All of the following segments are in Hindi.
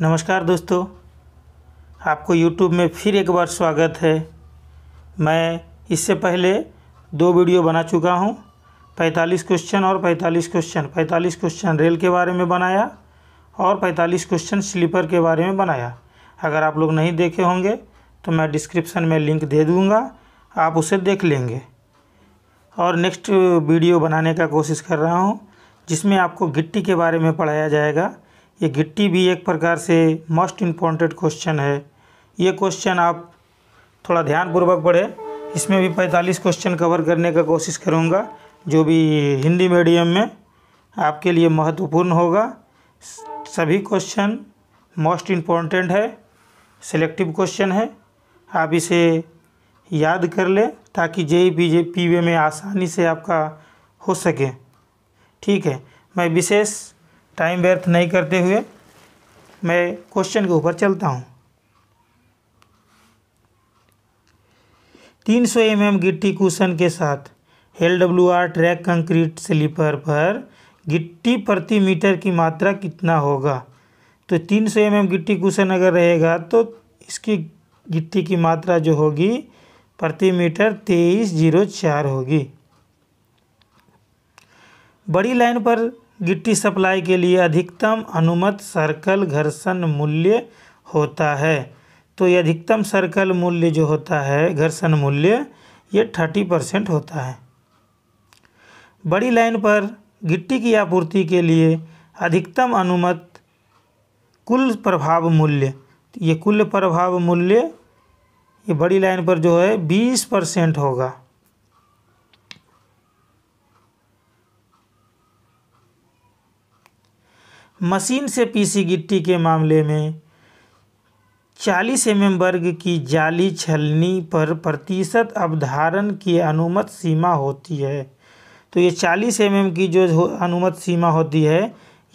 नमस्कार दोस्तों आपको YouTube में फिर एक बार स्वागत है मैं इससे पहले दो वीडियो बना चुका हूं 45 क्वेश्चन और 45 क्वेश्चन 45 क्वेश्चन रेल के बारे में बनाया और 45 क्वेश्चन स्लीपर के बारे में बनाया अगर आप लोग नहीं देखे होंगे तो मैं डिस्क्रिप्शन में लिंक दे दूँगा आप उसे देख लेंगे और नेक्स्ट वीडियो बनाने का कोशिश कर रहा हूँ जिसमें आपको गिट्टी के बारे में पढ़ाया जाएगा ये गिट्टी भी एक प्रकार से मोस्ट इम्पोर्टेंट क्वेश्चन है ये क्वेश्चन आप थोड़ा ध्यानपूर्वक पढ़े इसमें भी 45 क्वेश्चन कवर करने का कोशिश करूँगा जो भी हिंदी मीडियम में आपके लिए महत्वपूर्ण होगा सभी क्वेश्चन मोस्ट इम्पोर्टेंट है सेलेक्टिव क्वेश्चन है आप इसे याद कर लें ताकि जे पी जे पी वे में आसानी से आपका हो सके ठीक है मैं विशेष टाइम व्यर्थ नहीं करते हुए मैं क्वेश्चन के ऊपर चलता हूँ तीन सौ एम एम गिट्टी कुशन के साथ L W R track concrete sleeper पर गिट्टी प्रति मीटर की मात्रा कितना होगा तो तीन सौ एम एम गिट्टी कुशन अगर रहेगा तो इसकी गिट्टी की मात्रा जो होगी प्रति मीटर तेईस जीरो चार होगी बड़ी लाइन पर गिट्टी सप्लाई के लिए अधिकतम अनुमत सर्कल घर्षण मूल्य होता है तो ये अधिकतम सर्कल मूल्य जो होता है घर्षण मूल्य ये थर्टी परसेंट होता है बड़ी लाइन पर गिट्टी की आपूर्ति के लिए अधिकतम अनुमत कुल प्रभाव मूल्य ये कुल प्रभाव मूल्य ये बड़ी लाइन पर जो है बीस परसेंट होगा मशीन से पीसी गिट्टी के मामले में चालीस एम एम वर्ग की जाली छलनी पर प्रतिशत अवधारण की अनुमत सीमा होती है तो ये चालीस एम एम की जो अनुमत सीमा होती है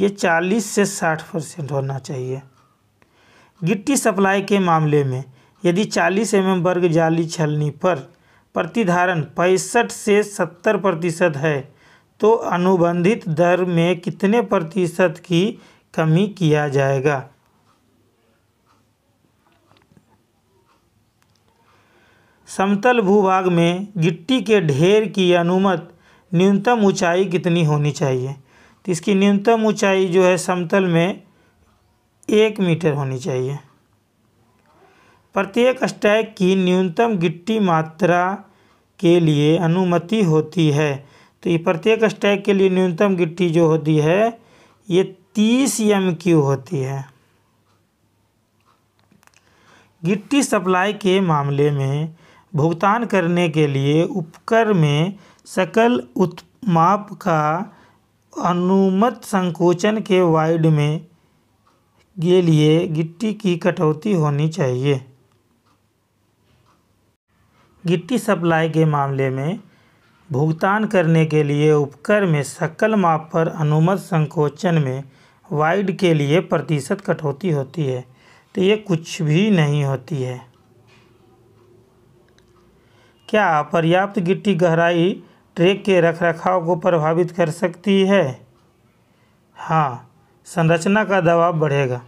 ये चालीस से साठ परसेंट होना चाहिए गिट्टी सप्लाई के मामले में यदि चालीस एम एम वर्ग जाली छलनी पर प्रतिधारण पैंसठ से सत्तर प्रतिशत है तो अनुबंधित दर में कितने प्रतिशत की कमी किया जाएगा समतल भूभाग में गिट्टी के ढेर की अनुमत न्यूनतम ऊंचाई कितनी होनी चाहिए तो इसकी न्यूनतम ऊंचाई जो है समतल में एक मीटर होनी चाहिए प्रत्येक स्टैक की न्यूनतम गिट्टी मात्रा के लिए अनुमति होती है तो ये प्रत्येक स्टैक के लिए न्यूनतम गिट्टी जो होती है ये तीस एम क्यू होती है गिट्टी सप्लाई के मामले में भुगतान करने के लिए उपकर में सकल उत्माप का अनुमत संकोचन के वाइड में के लिए गिट्टी की कटौती होनी चाहिए गिट्टी सप्लाई के मामले में भुगतान करने के लिए उपकर में सकल माप पर अनुमत संकोचन में वाइड के लिए प्रतिशत कटौती होती है तो ये कुछ भी नहीं होती है क्या पर्याप्त गिट्टी गहराई ट्रैक के रखरखाव को प्रभावित कर सकती है हाँ संरचना का दबाव बढ़ेगा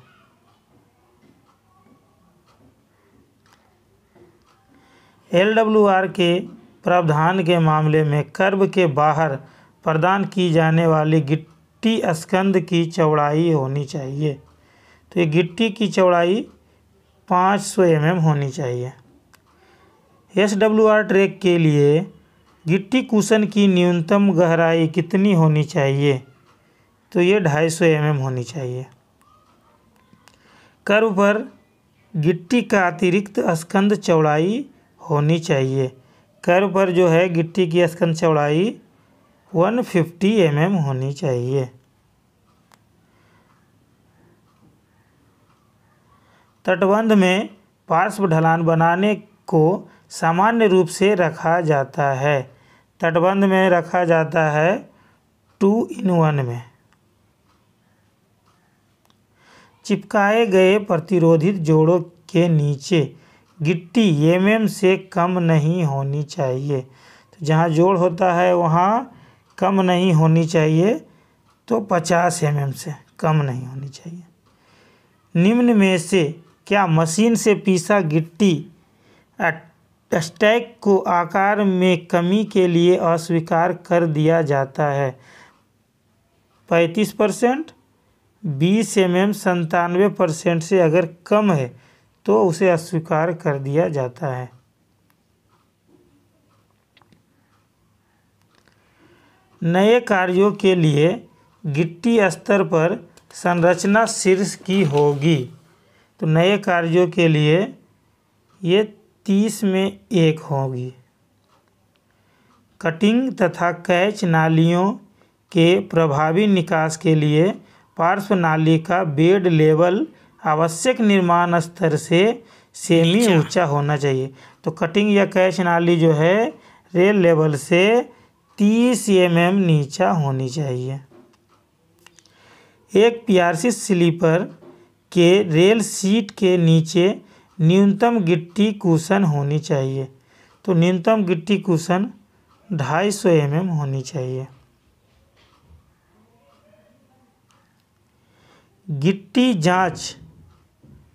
एल डब्ल्यू आर के प्रावधान के मामले में कर्ब के बाहर प्रदान की जाने वाली गिट्टी स्कंद की चौड़ाई होनी चाहिए तो ये गिट्टी की चौड़ाई 500 सौ mm होनी चाहिए एस डब्ल्यू आर ट्रैक के लिए गिट्टी कुशन की न्यूनतम गहराई कितनी होनी चाहिए तो ये 250 सौ mm होनी चाहिए कर्व पर गिट्टी का अतिरिक्त स्कंद चौड़ाई होनी चाहिए कर्व पर जो है गिट्टी की स्कन चौड़ाई 150 फिफ्टी mm होनी चाहिए तटबंध में पार्श्व ढलान बनाने को सामान्य रूप से रखा जाता है तटबंध में रखा जाता है टू इन वन में चिपकाए गए प्रतिरोधित जोड़ों के नीचे गिट्टी एम एम से कम नहीं होनी चाहिए तो जहाँ जोड़ होता है वहाँ कम नहीं होनी चाहिए तो 50 एम से कम नहीं होनी चाहिए निम्न में से क्या मशीन से पीसा गिट्टी स्टैक को आकार में कमी के लिए अस्वीकार कर दिया जाता है पैंतीस परसेंट बीस एम एम संतानवे परसेंट से अगर कम है तो उसे अस्वीकार कर दिया जाता है नए कार्यों के लिए गिट्टी स्तर पर संरचना शीर्ष की होगी तो नए कार्यों के लिए ये तीस में एक होगी कटिंग तथा कैच नालियों के प्रभावी निकास के लिए पार्श्व नाली का बेड लेवल आवश्यक निर्माण स्तर से सेमी अच्छा। ऊंचा होना चाहिए तो कटिंग या कैश नाली जो है रेल लेवल से 30 एम mm नीचा होनी चाहिए एक पीआरसी स्लीपर के रेल सीट के नीचे न्यूनतम गिट्टी कुशन होनी चाहिए तो न्यूनतम गिट्टी कुशन 250 सौ mm होनी चाहिए गिट्टी जांच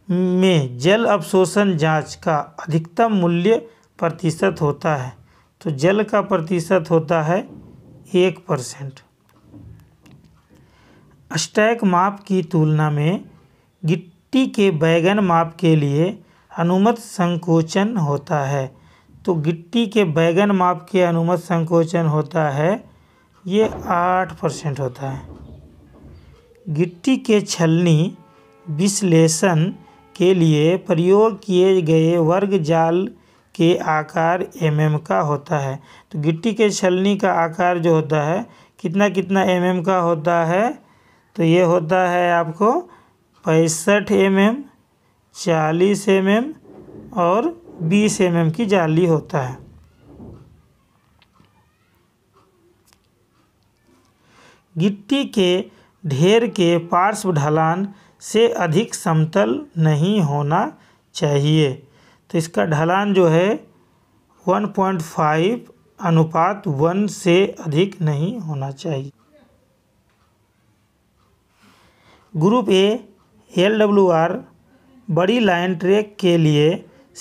में जल अवशोषण जाँच का अधिकतम मूल्य प्रतिशत होता है तो जल का प्रतिशत होता है एक परसेंट स्टैक माप की तुलना में गिट्टी के बैगन माप के लिए अनुमत संकोचन होता है तो गिट्टी के बैगन माप के अनुमत संकोचन होता है ये आठ परसेंट होता है गिट्टी के छलनी विश्लेषण के लिए प्रयोग किए गए वर्ग जाल के आकार एम एम का होता है तो गिट्टी के छलनी का आकार जो होता है कितना कितना एम एम का होता है तो ये होता है आपको पैंसठ एम एम चालीस एम और बीस एम की जाली होता है गिट्टी के ढेर के पार्श्व ढलान से अधिक समतल नहीं होना चाहिए तो इसका ढलान जो है 1.5 अनुपात 1 से अधिक नहीं होना चाहिए group A L W R बड़ी लाइन ट्रैक के लिए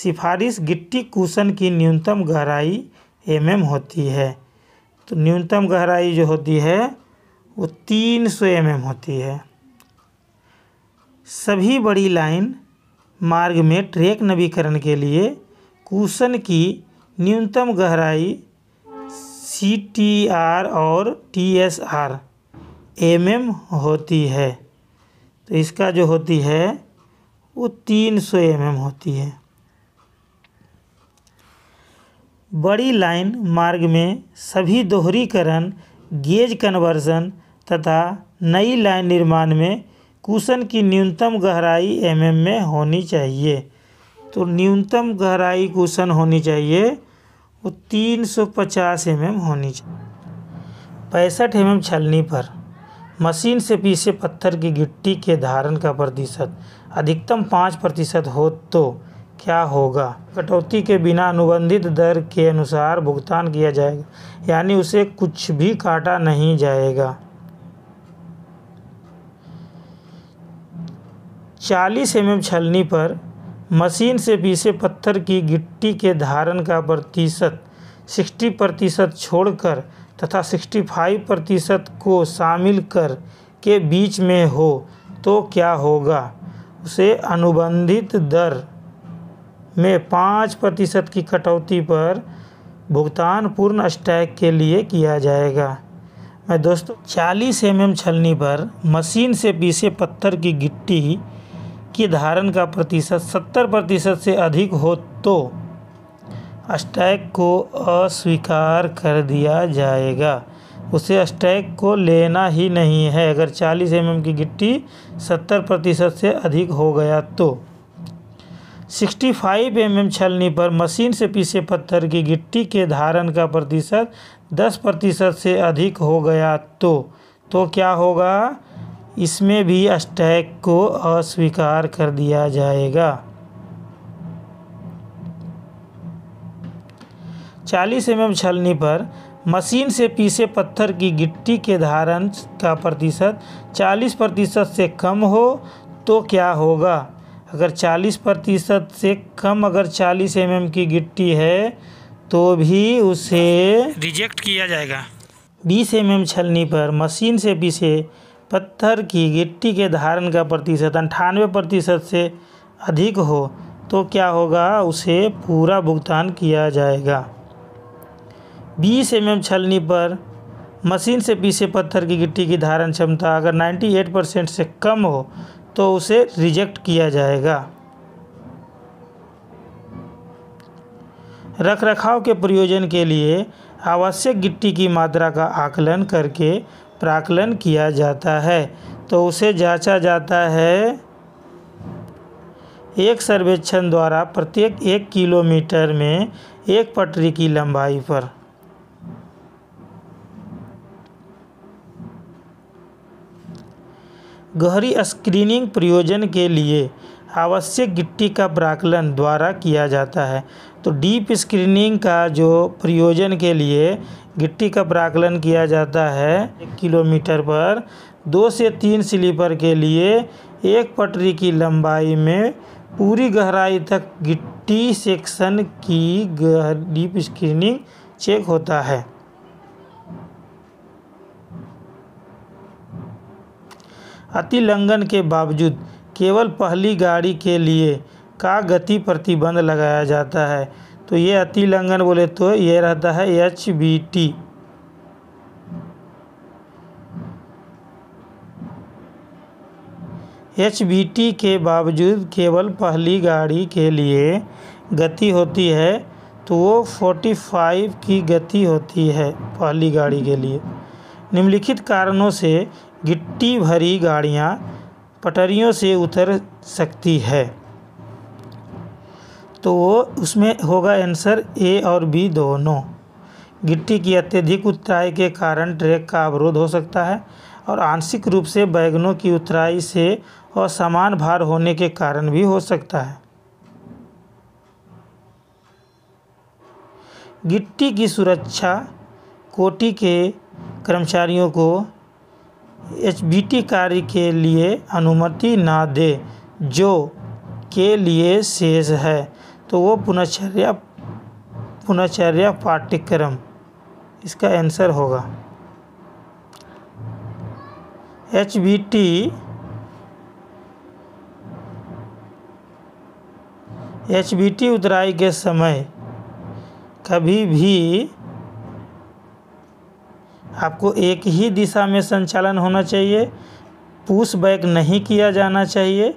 सिफारिश गिट्टी कुशन की न्यूनतम गहराई एम mm होती है तो न्यूनतम गहराई जो होती है वो तीन सौ एम mm होती है सभी बड़ी लाइन मार्ग में ट्रैक नवीकरण के लिए कुशन की न्यूनतम गहराई सी टी आर और T S R M M होती है तो इसका जो होती है वो तीन सौ एम एम होती है बड़ी लाइन मार्ग में सभी दोहरीकरण गेज कन्वर्जन तथा नई लाइन निर्माण में कुशन की न्यूनतम गहराई एम mm में होनी चाहिए तो न्यूनतम गहराई कुशन होनी चाहिए वो 350 सौ mm होनी चाहिए पैंसठ एम mm छलनी पर मशीन से पीसे पत्थर की गिट्टी के धारण का प्रतिशत अधिकतम पाँच प्रतिशत हो तो क्या होगा कटौती के बिना अनुबंधित दर के अनुसार भुगतान किया जाएगा यानी उसे कुछ भी काटा नहीं जाएगा 40 एम छलनी पर मशीन से पीसे पत्थर की गिट्टी के धारण का प्रतिशत 60 प्रतिशत छोड़कर तथा 65 प्रतिशत को शामिल कर के बीच में हो तो क्या होगा उसे अनुबंधित दर में पाँच प्रतिशत की कटौती पर भुगतान पूर्ण स्टैक के लिए किया जाएगा मैं दोस्तों 40 एम एम छलनी पर मशीन से पीसे पत्थर की गिट्टी वाक्य धारण का प्रतिशत सत्तर प्रतिशत से अधिक हो तो स्टैक को अस्वीकार कर दिया जाएगा उसे स्टैक को लेना ही नहीं है अगर 40 एम की गिट्टी 70 प्रतिशत से अधिक हो गया तो 65 फाइव mm छलनी पर मशीन से पीसे पत्थर की गिट्टी के धारण का प्रतिशत 10 प्रतिशत से अधिक हो गया तो तो क्या होगा इसमें भी स्टैक को अस्वीकार कर दिया जाएगा चालीस एम एम छलनी पर मशीन से पीसे पत्थर की गिट्टी के धारण का प्रतिशत 40 प्रतिशत से कम हो तो क्या होगा अगर 40 प्रतिशत से कम अगर 40 एम एम की गिट्टी है तो भी उसे रिजेक्ट किया जाएगा 20 एम एम छलनी पर मशीन से पीसे पत्थर की गिट्टी के धारण का प्रतिशत अंठानवे प्रतिशत से अधिक हो तो क्या होगा उसे पूरा भुगतान किया जाएगा बीस एम एम छलनी पर मशीन से पीसे पत्थर की गिट्टी की धारण क्षमता अगर 98 परसेंट से कम हो तो उसे रिजेक्ट किया जाएगा रख रखाव के प्रयोजन के लिए आवश्यक गिट्टी की मात्रा का आकलन करके प्राकलन किया जाता है तो उसे जांचा जाता है एक सर्वेक्षण द्वारा प्रत्येक एक किलोमीटर में एक पटरी की लंबाई पर गहरी स्क्रीनिंग प्रयोजन के लिए आवश्यक गिट्टी का प्राकलन द्वारा किया जाता है तो डीप स्क्रीनिंग का जो प्रयोजन के लिए गिट्टी का प्राकलन किया जाता है एक किलोमीटर पर दो से तीन स्लीपर के लिए एक पटरी की लंबाई में पूरी गहराई तक गिट्टी सेक्शन की डीप स्क्रीनिंग चेक होता है अति लंघन के बावजूद केवल पहली गाड़ी के लिए का गति प्रतिबंध लगाया जाता है तो ये अतिलंघन बोले तो ये रहता है H B T H B T के बावजूद केवल पहली गाड़ी के लिए गति होती है तो वो 45 की गति होती है पहली गाड़ी के लिए निम्नलिखित कारणों से गिट्टी भरी गाड़ियाँ पटरियों से उतर सकती है तो उसमें होगा आंसर ए और बी दोनों गिट्टी की अत्यधिक उतराई के कारण ट्रैक का अवरोध हो सकता है और आंशिक रूप से बैगनों की उतराई से असमान भार होने के कारण भी हो सकता है गिट्टी की सुरक्षा कोटी के कर्मचारियों को एच कार्य के लिए अनुमति ना दे जो के लिए शेष है तो वो पुनचर्या पुनचर्या पाठ्यक्रम इसका आंसर होगा H B T H B T उतराई के समय कभी भी आपको एक ही दिशा में संचालन होना चाहिए पुश बैक नहीं किया जाना चाहिए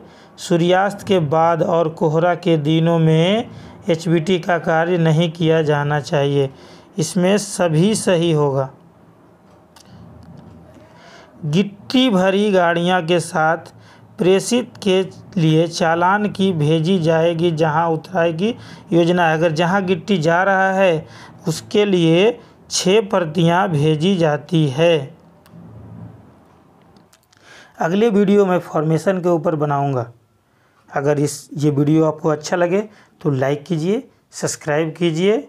सूर्यास्त के बाद और कोहरा के दिनों में एच का कार्य नहीं किया जाना चाहिए इसमें सभी सही होगा गिट्टी भरी गाड़ियां के साथ प्रेषित के लिए चालान की भेजी जाएगी जहां उतराई की योजना है अगर जहां गिट्टी जा रहा है उसके लिए छः प्रतियां भेजी जाती है अगले वीडियो में फॉर्मेशन के ऊपर बनाऊंगा अगर इस ये वीडियो आपको अच्छा लगे तो लाइक कीजिए सब्सक्राइब कीजिए